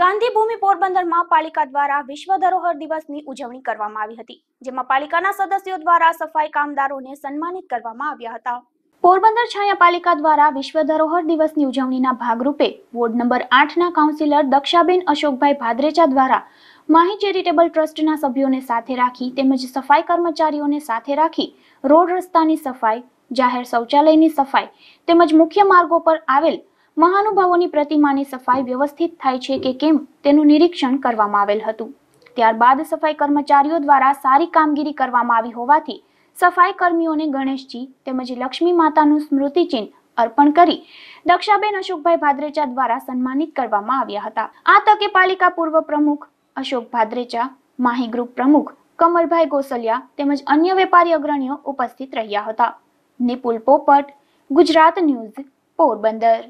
ગાંધીભૂમિ પોરબંદરમાં પાલિકા દ્વારા વિશ્વ ધરોહર દિવસની ઉજવણી કરવામાં આવી હતી જેમાં પાલિકાના સદસ્યો દ્વારા સફાઈ કામદારોને સન્માનિત કરવામાં આવ્યા હતા પોરબંદર છાયા પાલિકા દ્વારા વિશ્વ ધરોહર દિવસની ઉજવણીના ભાગરૂપે વોર્ડ નંબર આઠના કાઉન્સિલર દક્ષાબેન અશોકભાઈ ભાદરેચા દ્વારા માહી ચેરિટેબલ ટ્રસ્ટના સભ્યોને સાથે રાખી તેમજ સફાઈ કર્મચારીઓને સાથે રાખી રોડ રસ્તાની સફાઈ જાહેર શૌચાલયની સફાઈ તેમજ મુખ્ય માર્ગો પર આવેલ મહાનુભાવોની પ્રતિમાની સફાઈ વ્યવસ્થિત થાય છે કે કેમ તેનું નિરીક્ષણ કરવામાં આવેલ હતું ત્યારબાદ સફાઈ કર્મચારીઓ દ્વારા સારી કામગીરી કરવામાં આવી હોવાથી સફાઈ કર્મીઓને ગણેશજી તેમજ લક્ષ્મી માતાનું સ્મૃતિચિહ્ન અર્પણ કરી દક્ષાબેન અશોકભાઈ ભાદ્રેચા દ્વારા સન્માનિત કરવામાં આવ્યા હતા આ તકે પાલિકા પૂર્વ પ્રમુખ અશોક ભાદ્રેચા માહી ગ્રુપ પ્રમુખ કમલભાઈ ગોસલિયા તેમજ અન્ય વેપારી અગ્રણીઓ ઉપસ્થિત રહ્યા હતા નિપુલ પોપટ ગુજરાત ન્યૂઝ પોરબંદર